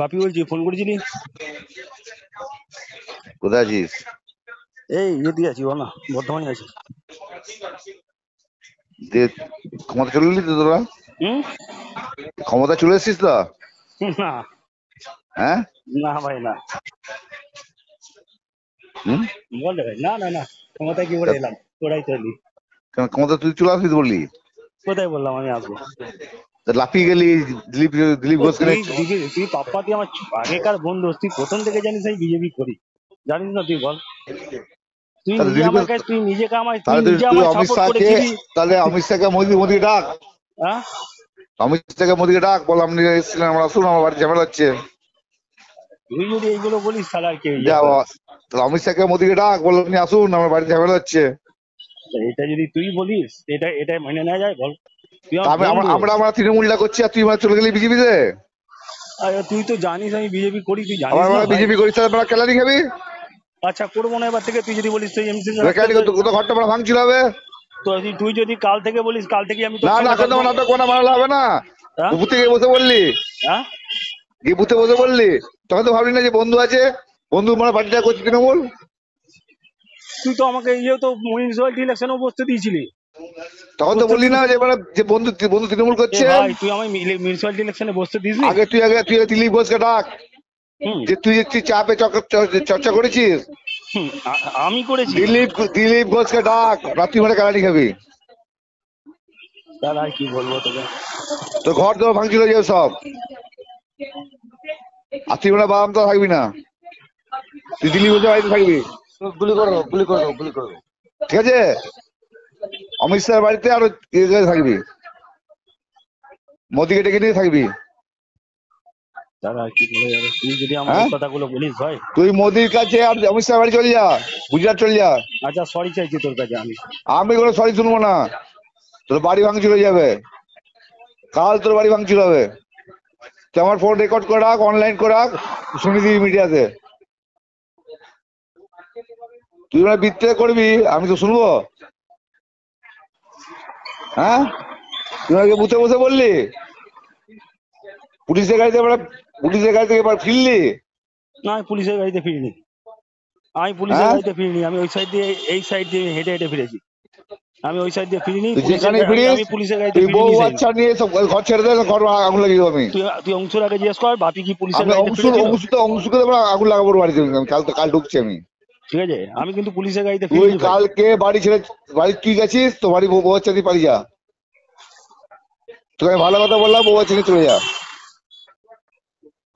বাপি বলছি ফোন করেছিলি কোথায় আছিস এই যদি আছি বল না বর্ধমানে আছি ক্ষমতা চলে এলি তো তোরা ক্ষমতা চলে এসেছিস তো হ্যাঁ না ভাই না হুম বল ভাই না না না ক্ষমতা কি বলে এলাম ক্ষমতা তুই চলে আসবি বললি কোথায় বললাম আমি আসবো লাফিয়ে গেলি দিলীপ দিলীপ ঘোষ তুই পাপ্পা তুই আমার আগেকার বন্ধু তুই প্রথম থেকে জানিস আমি বিজেপি করি জানিস না তুই বল তুই তুই নিজেকে আমায় তুই নিজে আমায় সাপোর্ট তাহলে অমিত শাহকে মোদি মোদি ডাক হ্যাঁ অমিত শাহকে মোদিকে ডাক বল আপনি এসেছিলেন আমার আসুন আমার বাড়ি ঝামেলা হচ্ছে তুই যদি এইগুলো বলিস তাহলে আর কেউ তাহলে অমিত শাহকে মোদিকে ডাক বল আপনি আসুন আমার বাড়ি ঝামেলা হচ্ছে এটা যদি তুই বলিস এটা এটা মেনে নেওয়া যায় বল আমরা আমরা তৃণমূলটা করছি আর তুই চলে গেলি বিজেপিতে তুই তো জানিস আমি বিজেপি করি তুই জানিস বিজেপি করিস তাহলে আমরা কেলানি খাবি আচ্ছা করবো না এবার থেকে তুই যদি বলিস তুই এমসি ঘরটা আমরা ভাঙছিল হবে তো তুই যদি কাল থেকে বলিস কাল থেকে আমি না না এখন নাটক কোনা বানালে হবে না বুথে হ্যাঁ? গিয়ে বসে বললি হ্যাঁ গিয়ে বুথে বসে বললি তখন তো ভাবলি না যে বন্ধু আছে বন্ধু মানে পার্টিটা করছি তৃণমূল তুই তো আমাকে ইয়ে তো মিউনিসিপালিটি ইলেকশনেও বসতে দিয়েছিলি তখন তো বললি না যে এবার মানে যে বন্ধু বন্ধু তৃণমূল করছে তুই আমায় মিউনিসিপালিটি ইলেকশনে বসতে দিস আগে তুই আগে তুই দিলীপ ঘোষকে ডাক যে তুই একটি চাপে চর্চা করেছিস আমি করেছি দিলীপ দিলীপ ঘোষকে ডাক রাত্রি ভরে কালারি খাবি দাদা কি বলবো তোকে তো ঘর দর ভাঙছিল যে সব রাত্রি ভরে বাদাম তো থাকবি না তুই দিলীপ ঘোষের বাড়িতে থাকবি গুলি করো গুলি করো গুলি করো ঠিক আছে অমিত শাহের বাড়িতে আরো থাকবি মোদিকে ডেকে নিয়ে থাকবি তুই হ্যাঁ? মোদির কাছে আর অমিত শাহ বাড়ি চলে যা গুজরাট চলে যা আচ্ছা সরি চাইছি তোর কাছে আমি আমি কোনো সরি শুনবো না তোর বাড়ি ভাঙচুর হয়ে যাবে কাল তোর বাড়ি ভাঙচুর হবে তুই আমার ফোন রেকর্ড করে রাখ অনলাইন করে রাখ শুনে দিবি মিডিয়াতে তুই মানে বিত্রে করবি আমি তো শুনবো হ্যাঁ তুই বুথে বসে বললি পুলিশের গাড়িতে আমরা পুলিশের গাড়ি থেকে এবার ফিরলি না আমি পুলিশের গাড়িতে ফিরিনি আমি পুলিশের হ্যাঁ? গাড়িতে ফিরিনি আমি ওই সাইড দিয়ে এই সাইড দিয়ে হেঁটে হেঁটে ফিরেছি আমি ওই সাইড দিয়ে ফিরিনি যেখানে ফিরিস আমি পুলিশের গাড়িতে বউ নিয়ে সব ঘর ছেড়ে দে ঘর আগুন লাগিয়ে আমি তুই তুই অংশুর আগে জিজ্ঞেস কর বাপি কি পুলিশের গাড়িতে অংশুর অংশুকে আগুন লাগাবো বাড়িতে আমি কাল কাল ঢুকছি আমি ঠিক আছে আমি কিন্তু পুলিশের গাড়িতে তুই কালকে বাড়ি ছেড়ে বাড়ি তুই গেছিস তো বাড়ি বউ বাচ্চা দিয়ে পালিয়ে যা তোকে ভালো কথা বললাম বউ বাচ্চা চলে যা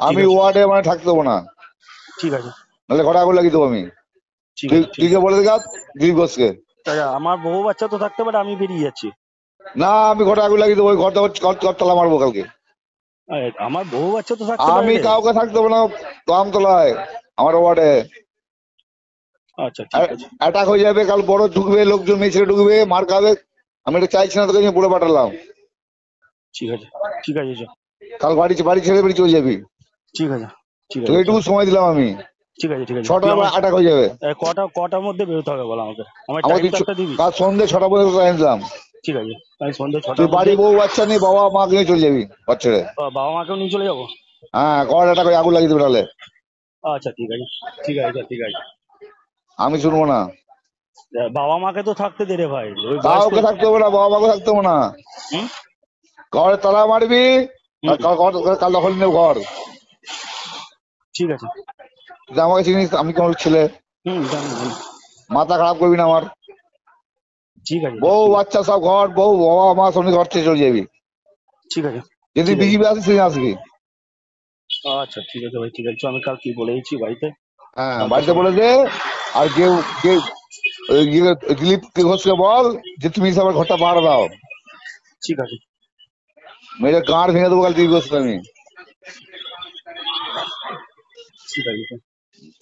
আমি ওয়ার্ডে মানে থাকতে দেবো না ঠিক আছে নাহলে ঘটা করে লাগিয়ে দেবো আমি তুই কে বলে দেখা দিলীপ ঘোষকে আচ্ছা, আমার বউ বাচ্চা তো থাকতে পারে আমি বেরিয়ে যাচ্ছি না আমি ঘটা আগুন লাগিয়ে দেবো ওই ঘর ঘর তালা মারবো কালকে আমার বউ বাচ্চা তো থাকতে আমি কাউকে থাকতে দেবো না আমতলায় আমার ওয়ার্ডে আচ্ছা অ্যাটাক হয়ে যাবে কাল বড় ঢুকবে লোকজন মিছিলে ঢুকবে মার খাবে আমি এটা চাইছি না তোকে বলে পাঠালাম ঠিক আছে ঠিক আছে কাল বাড়ি বাড়ি ছেড়ে বেরিয়ে চলে যাবি ঠিক আছে ঠিক আছে এইটুকু সময় দিলাম আমি ঠিক আছে ঠিক আছে ছটা আটাক হয়ে যাবে কটা কটার মধ্যে বেরোতে হবে বলো আমাকে আমার দিবি কাল সন্ধ্যে ছটা পর্যন্ত টাইম দিলাম ঠিক আছে আমি সন্ধ্যে ছটা তুই বাড়ি বউ বাচ্চা নিয়ে বাবা মা নিয়ে চলে যাবি বাচ্চারে বাবা মাকেও নিয়ে চলে যাবো হ্যাঁ কটা আটাক আগুন লাগিয়ে দেবে তাহলে আচ্ছা ঠিক আছে ঠিক আছে ঠিক আছে আমি শুনবো না বাবা মাকে তো থাকতে দে রে ভাই কাউকে থাকতে হবে না বাবা মাকে থাকতে হবে না ঘরে তালা মারবি কাল দখল নেব ঘর ঠিক আছে আমাকে চিনিস আমি কেমন ছেলে মাথা খারাপ করবি না আমার ঠিক আছে বউ বাচ্চা সব ঘর বউ বাবা মা সঙ্গে ঘর থেকে চলে যাবি ঠিক আছে যদি বিজিবি আসিস সেদিন আসবি আচ্ছা ঠিক আছে ভাই ঠিক আছে আমি কাল কি বলে বাড়িতে হ্যাঁ বাড়িতে বলে দে আর কেউ কেউ দিলীপ ঘোষকে বল যে তুমি আমার ঘরটা বার দাও ঠিক আছে মেয়েটা কার ভেঙে দেবো কাল দিলীপ ঘোষকে আমি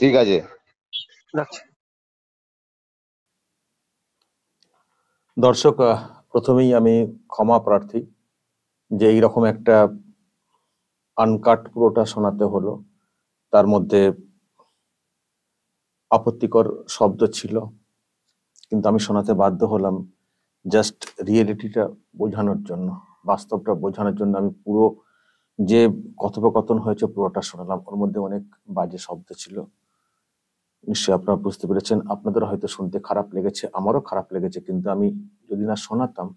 ঠিক আছে দর্শক প্রথমেই আমি ক্ষমা প্রার্থী যে এইরকম একটা আনকাট পুরোটা শোনাতে হলো তার মধ্যে আপত্তিকর শব্দ ছিল কিন্তু আমি শোনাতে বাধ্য হলাম জাস্ট রিয়েলিটিটা বোঝানোর জন্য বাস্তবটা বোঝানোর জন্য আমি পুরো যে কথোপকথন হয়েছে পুরোটা শোনালাম ওর মধ্যে অনেক বাজে শব্দ ছিল নিশ্চয়ই আপনারা বুঝতে পেরেছেন আপনাদের হয়তো শুনতে খারাপ লেগেছে আমারও খারাপ লেগেছে কিন্তু আমি যদি না শোনাতাম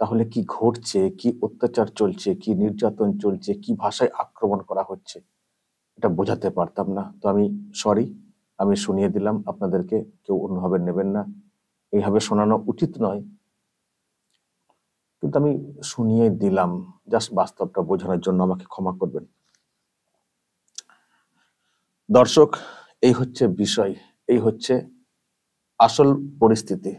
তাহলে কি ঘটছে কি অত্যাচার চলছে কি নির্যাতন চলছে কি ভাষায় আক্রমণ করা হচ্ছে এটা বোঝাতে পারতাম না তো আমি সরি আমি শুনিয়ে দিলাম আপনাদেরকে কেউ অন্যভাবে নেবেন না এইভাবে শোনানো উচিত নয় কিন্তু আমি শুনিয়ে দিলাম জাস্ট বাস্তবটা বোঝানোর জন্য আমাকে ক্ষমা করবেন দর্শক এই হচ্ছে বিষয় এই হচ্ছে আসল পরিস্থিতি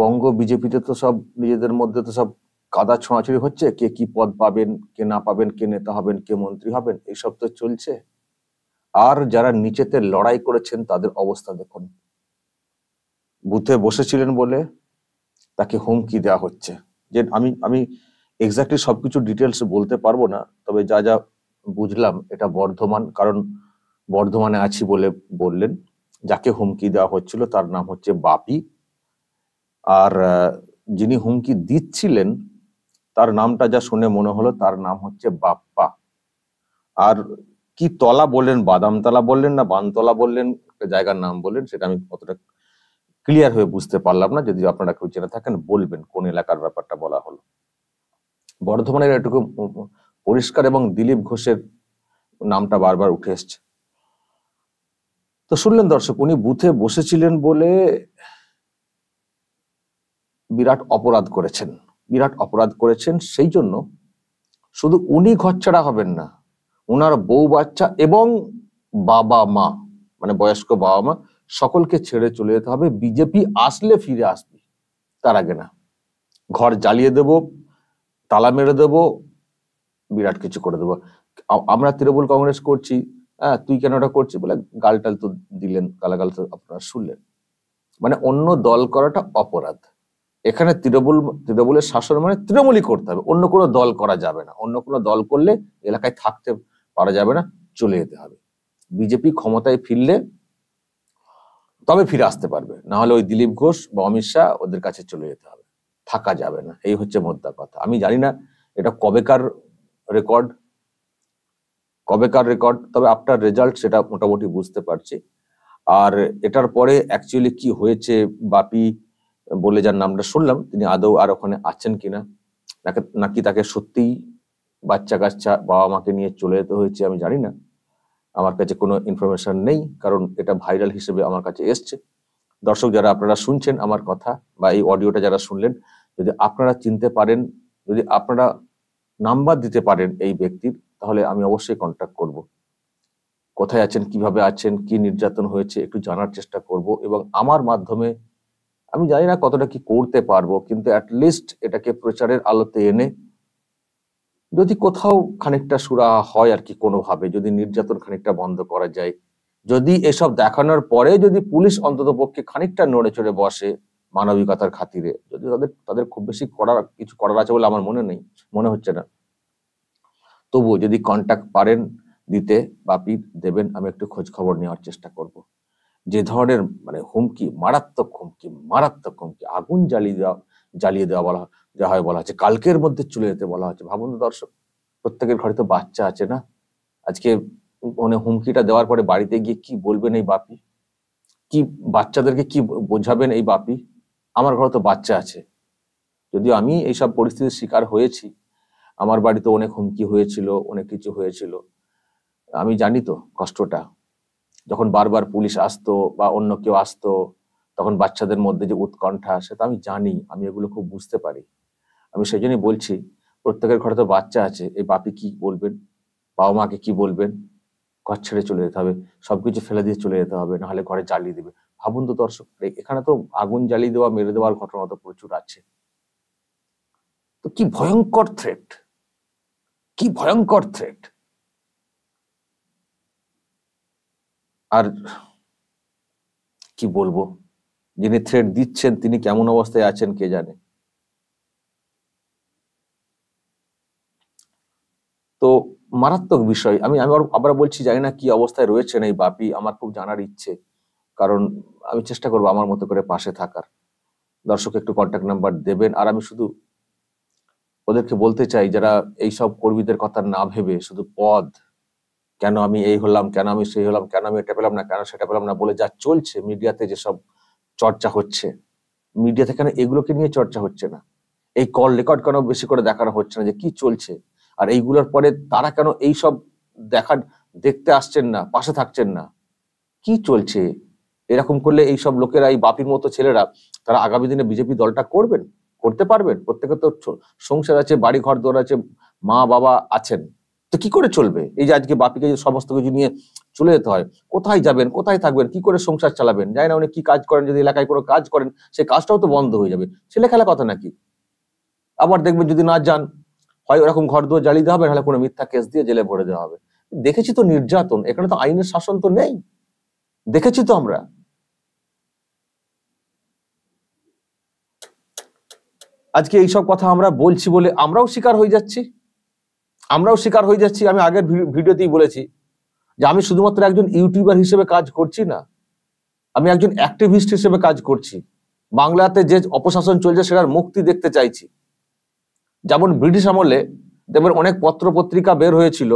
বঙ্গ বিজেপিতে তো সব নিজেদের মধ্যে তো সব কাদা ছোঁড়াছড়ি হচ্ছে কে কি পদ পাবেন কে না পাবেন কে নেতা হবেন কে মন্ত্রী হবেন এইসব তো চলছে আর যারা নিচেতে লড়াই করেছেন তাদের অবস্থা দেখুন বুথে বসেছিলেন বলে তাকে হুমকি দেওয়া হচ্ছে যে আমি আমি এক্স্যাক্টলি সবকিছু ডিটেলস বলতে পারবো না তবে যা যা বুঝলাম এটা বর্ধমান কারণ বর্ধমানে আছি বলে বললেন যাকে হুমকি দেওয়া হচ্ছিল তার নাম হচ্ছে বাপি আর যিনি হুমকি দিচ্ছিলেন তার নামটা যা শুনে মনে হলো তার নাম হচ্ছে বাপ্পা আর কি তলা বললেন বাদামতলা বললেন না বানতলা বললেন জায়গার নাম বললেন সেটা আমি অতটা ক্লিয়ার হয়ে বুঝতে পারলাম না যদি আপনারা কেউ জেনে থাকেন বলবেন কোন এলাকার ব্যাপারটা বলা হলো বর্ধমানের এটুকু পরিষ্কার এবং দিলীপ ঘোষের নামটা বারবার উঠে এসছে তো শুনলেন দর্শক উনি বুথে বসেছিলেন বলে বিরাট অপরাধ করেছেন বিরাট অপরাধ করেছেন সেই জন্য শুধু উনি ঘর ছাড়া হবেন না ওনার বউ বাচ্চা এবং বাবা মা মানে বয়স্ক বাবা মা সকলকে ছেড়ে চলে যেতে হবে বিজেপি আসলে ফিরে আসবে তার আগে না ঘর জ্বালিয়ে দেব তালা মেরে দেব বিরাট কিছু করে দেবো আমরা তৃণমূল কংগ্রেস করছি হ্যাঁ তুই কেন ওটা করছি বলে গালটাল তো দিলেন গালাগাল তো আপনারা শুনলেন মানে অন্য দল করাটা অপরাধ এখানে তৃণমূল তৃণমূলের শাসন মানে তৃণমূলই করতে হবে অন্য কোনো দল করা যাবে না অন্য কোনো দল করলে এলাকায় থাকতে পারা যাবে না চলে যেতে হবে বিজেপি ক্ষমতায় ফিরলে তবে ফিরে আসতে পারবে না হলে ওই দিলীপ ঘোষ বা অমিত শাহ ওদের কাছে চলে যেতে হবে থাকা যাবে না এই হচ্ছে মোদ্দা কথা আমি জানি না এটা কবেকার রেকর্ড কবেকার রেকর্ড তবে আফটার রেজাল্ট সেটা মোটামুটি বুঝতে পারছি আর এটার পরে অ্যাকচুয়ালি কি হয়েছে বাপি বলে যার নামটা শুনলাম তিনি আদৌ আর ওখানে আছেন কিনা নাকি তাকে সত্যিই বাচ্চা কাচ্চা বাবা মাকে নিয়ে চলে যেতে হয়েছে আমি জানি না আমার কাছে কোনো ইনফরমেশন নেই কারণ এটা ভাইরাল হিসেবে আমার কাছে এসছে দর্শক যারা আপনারা শুনছেন আমার কথা বা এই অডিওটা যারা শুনলেন যদি আপনারা চিনতে পারেন যদি আপনারা নাম্বার দিতে পারেন এই ব্যক্তির তাহলে আমি অবশ্যই কন্ট্যাক্ট করব কোথায় আছেন কিভাবে আছেন কি নির্যাতন হয়েছে একটু জানার চেষ্টা করব এবং আমার মাধ্যমে আমি জানি না কতটা কি করতে পারবো কিন্তু অ্যাটলিস্ট এটাকে প্রচারের আলোতে এনে যদি কোথাও খানিকটা সুরা হয় আর কি কোনোভাবে যদি নির্যাতন খানিকটা বন্ধ করা যায় যদি এসব দেখানোর পরে যদি পুলিশ অন্তত পক্ষে খানিকটা নড়ে চড়ে বসে মানবিকতার খাতিরে যদি তাদের তাদের খুব বেশি করার কিছু করার আছে বলে আমার মনে নেই মনে হচ্ছে না তবুও যদি কন্ট্যাক্ট পারেন দিতে বাপি দেবেন আমি একটু খোঁজ খবর নেওয়ার চেষ্টা করব। যে ধরনের মানে হুমকি মারাত্মক হুমকি মারাত্মক হুমকি আগুন জ্বালিয়ে দেওয়া জ্বালিয়ে দেওয়া বলা যা হয় বলা হচ্ছে কালকের মধ্যে চলে যেতে বলা হচ্ছে ভাবুন দর্শক প্রত্যেকের ঘরে তো বাচ্চা আছে না আজকে মানে হুমকিটা দেওয়ার পরে বাড়িতে গিয়ে কি বলবেন এই বাপি কি বাচ্চাদেরকে কি বোঝাবেন এই বাপি আমার ঘরে তো বাচ্চা আছে যদিও আমি এইসব পরিস্থিতির শিকার হয়েছি আমার বাড়িতে অনেক হুমকি হয়েছিল অনেক কিছু হয়েছিল আমি জানি তো কষ্টটা যখন বারবার পুলিশ আসতো বা অন্য কেউ আসতো তখন বাচ্চাদের মধ্যে যে উৎকণ্ঠা সেটা আমি জানি আমি এগুলো খুব বুঝতে পারি আমি সেই জন্যই বলছি প্রত্যেকের ঘরে তো বাচ্চা আছে এই বাপি কি বলবেন বাবা মাকে কি বলবেন ঘর ছেড়ে চলে যেতে হবে সবকিছু ফেলে দিয়ে চলে যেতে হবে নাহলে ঘরে জ্বালিয়ে দেবে ভাবুন তো দর্শক এখানে তো আগুন জ্বালিয়ে দেওয়া মেরে দেওয়ার ঘটনা তো প্রচুর আছে তো কি ভয়ঙ্কর থ্রেট কি ভয়ঙ্কর থ্রেট আর কি বলবো যিনি থ্রেট দিচ্ছেন তিনি কেমন অবস্থায় আছেন কে জানে তো মারাত্মক বিষয় আমি আমি আবার বলছি জানি না কি অবস্থায় রয়েছেন এই বাপি আমার খুব জানার ইচ্ছে কারণ আমি চেষ্টা করবো আমার মতো করে পাশে থাকার দর্শক একটু কন্ট্যাক্ট নাম্বার দেবেন আর আমি শুধু ওদেরকে বলতে চাই যারা এই সব কর্মীদের কথা না ভেবে শুধু পদ কেন আমি এই হলাম কেন আমি সেই হলাম কেন আমি এটা পেলাম না কেন সেটা পেলাম না বলে যা চলছে মিডিয়াতে যেসব চর্চা হচ্ছে মিডিয়াতে কেন এগুলোকে নিয়ে চর্চা হচ্ছে না এই কল রেকর্ড কেন বেশি করে দেখানো হচ্ছে না যে কি চলছে আর এইগুলোর পরে তারা কেন এইসব দেখা দেখতে আসছেন না পাশে থাকছেন না কি চলছে এরকম করলে এইসব লোকেরা এই বাপির মতো ছেলেরা তারা আগামী দিনে বিজেপি দলটা করবেন করতে পারবেন প্রত্যেকে তো সংসার আছে বাড়ি ঘর দৌড় আছে মা বাবা আছেন তো কি করে চলবে এই যে আজকে বাপিকে যে সমস্ত কিছু নিয়ে চলে যেতে হয় কোথায় যাবেন কোথায় থাকবেন কি করে সংসার চালাবেন জানি না উনি কি কাজ করেন যদি এলাকায় কোনো কাজ করেন সেই কাজটাও তো বন্ধ হয়ে যাবে ছেলে খেলা কথা নাকি আবার দেখবেন যদি না যান হয় ওরকম ঘর দুয়ার জ্বালিয়ে দেওয়া হবে নাহলে কোনো মিথ্যা কেস দিয়ে জেলে ভরে দেওয়া হবে দেখেছি তো নির্যাতন এখানে তো আইনের শাসন তো নেই দেখেছি তো আমরা আজকে এইসব কথা আমরা বলছি বলে আমরাও শিকার হয়ে যাচ্ছি আমরাও শিকার হয়ে যাচ্ছি আমি আগের ভিডিওতেই বলেছি যে আমি শুধুমাত্র একজন ইউটিউবার হিসেবে কাজ করছি না আমি একজন অ্যাক্টিভিস্ট হিসেবে কাজ করছি বাংলাতে যে অপশাসন চলছে সেটার মুক্তি দেখতে চাইছি যেমন ব্রিটিশ আমলে দেবের অনেক পত্র পত্রিকা বের হয়েছিল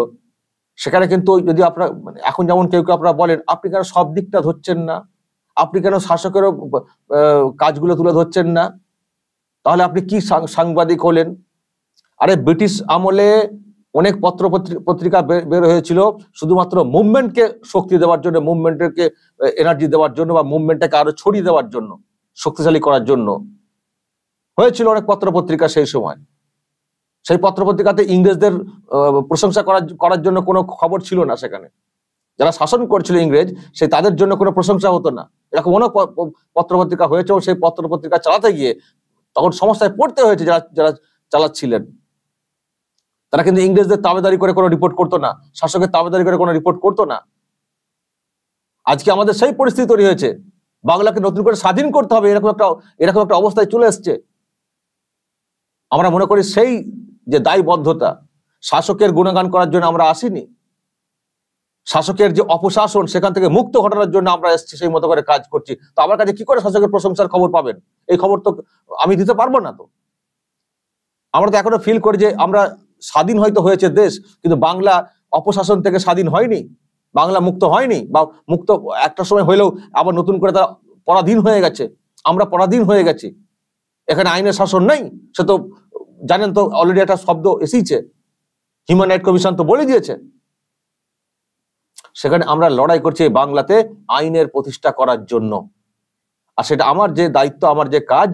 সেখানে কিন্তু যদি আপনার মানে এখন যেমন কেউ কেউ আপনারা বলেন আপনি কেন সব দিকটা ধরছেন না আপনি কেন শাসকেরও কাজগুলো তুলে ধরছেন না তাহলে আপনি কি সাংবাদিক হলেন আরে ব্রিটিশ আমলে অনেক পত্র পত্রিকা বের হয়েছিল শুধুমাত্র মুভমেন্টকে শক্তি দেওয়ার জন্য মুভমেন্টকে এনার্জি দেওয়ার জন্য বা মুভমেন্টটাকে আরো ছড়িয়ে দেওয়ার জন্য শক্তিশালী করার জন্য হয়েছিল অনেক পত্র পত্রিকা সেই সময় সেই পত্রপত্রিকাতে ইংরেজদের প্রশংসা করার করার জন্য কোনো খবর ছিল না সেখানে যারা শাসন করছিল ইংরেজ সেই তাদের জন্য কোনো প্রশংসা হতো না এরকম অনেক পত্রপত্রিকা হয়েছে সেই পত্রপত্রিকা চালাতে গিয়ে তখন সমস্যায় পড়তে হয়েছে যারা যারা চালাচ্ছিলেন তারা কিন্তু ইংরেজদের তাবেদারি করে কোনো রিপোর্ট করতো না শাসকের তাবেদারি করে কোনো রিপোর্ট করতো না আজকে আমাদের সেই পরিস্থিতি তৈরি হয়েছে বাংলাকে নতুন করে স্বাধীন করতে হবে এরকম একটা এরকম একটা অবস্থায় চলে এসছে আমরা মনে করি সেই যে দায়বদ্ধতা শাসকের গুণগান করার জন্য আমরা আসিনি শাসকের যে অপশাসন সেখান থেকে মুক্ত ঘটানোর জন্য আমরা এসছি সেই মতো করে কাজ করছি তো আমার কাছে কি করে শাসকের প্রশংসার খবর পাবেন এই খবর তো আমি দিতে পারবো না তো আমরা তো এখনো ফিল করি যে আমরা স্বাধীন হয়তো হয়েছে দেশ কিন্তু বাংলা অপশাসন থেকে স্বাধীন হয়নি বাংলা মুক্ত হয়নি বা মুক্ত একটা সময় হইলেও আবার নতুন করে তারা পরাধীন হয়ে গেছে আমরা পরাধীন হয়ে গেছি এখানে আইনের শাসন নেই সে তো জানেন তো অলরেডি একটা শব্দ এসেইছে হিউম্যান রাইট কমিশন তো বলে দিয়েছে সেখানে আমরা লড়াই করছি বাংলাতে আইনের প্রতিষ্ঠা করার জন্য আর সেটা আমার যে দায়িত্ব আমার যে কাজ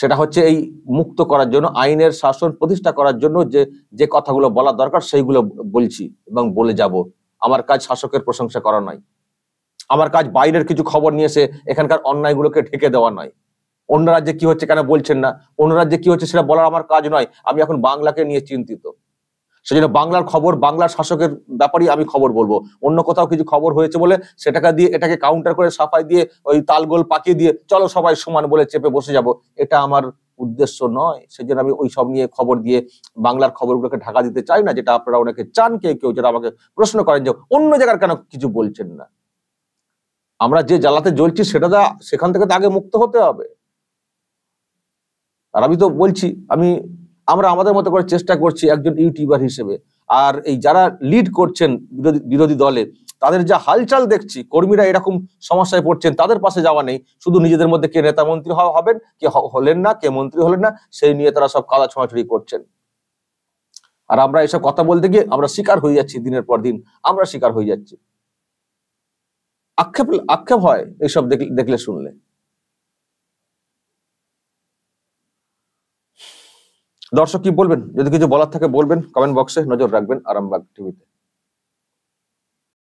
সেটা হচ্ছে এই মুক্ত করার জন্য আইনের শাসন প্রতিষ্ঠা করার জন্য যে যে কথাগুলো বলা দরকার সেইগুলো বলছি এবং বলে যাব আমার কাজ শাসকের প্রশংসা করা নয় আমার কাজ বাইরের কিছু খবর নিয়ে এসে এখানকার অন্যায়গুলোকে ঢেকে দেওয়া নয় অন্য রাজ্যে কি হচ্ছে কেন বলছেন না অন্য রাজ্যে কি হচ্ছে সেটা বলার আমার কাজ নয় আমি এখন বাংলাকে নিয়ে চিন্তিত সেজন্য বাংলার খবর বাংলার শাসকের ব্যাপারেই আমি খবর বলবো অন্য কোথাও কিছু খবর হয়েছে বলে সেটাকে দিয়ে এটাকে কাউন্টার করে সাফাই দিয়ে ওই তালগোল পাকিয়ে দিয়ে চলো সবাই সমান বলে চেপে বসে যাব এটা আমার উদ্দেশ্য নয় সেজন্য আমি ওই সব নিয়ে খবর দিয়ে বাংলার খবরগুলোকে ঢাকা দিতে চাই না যেটা আপনারা অনেকে চান কে কেউ যেটা আমাকে প্রশ্ন করেন যে অন্য জায়গার কেন কিছু বলছেন না আমরা যে জ্বালাতে জ্বলছি সেটা সেখান থেকে তো আগে মুক্ত হতে হবে আর আমি তো বলছি আমি আমরা আমাদের মতো করে চেষ্টা করছি একজন ইউটিউবার হিসেবে আর এই যারা লিড করছেন বিরোধী বিরোধী দলে তাদের যা হালচাল দেখছি কর্মীরা এরকম সমস্যায় পড়ছেন তাদের পাশে যাওয়া নেই শুধু নিজেদের মধ্যে কে নেতা মন্ত্রী হবেন কে হলেন না কে মন্ত্রী হলেন না সেই নিয়ে তারা সব কালা ছোঁয়াছড়ি করছেন আর আমরা এসব কথা বলতে গিয়ে আমরা শিকার হয়ে যাচ্ছি দিনের পর দিন আমরা শিকার হয়ে যাচ্ছি আক্ষেপ আক্ষেপ হয় এইসব দেখলে শুনলে দর্শক কি বলবেন যদি কিছু বলার থাকে বলবেন কমেন্ট বক্সে নজর রাখবেন আরামবাগ টিভিতে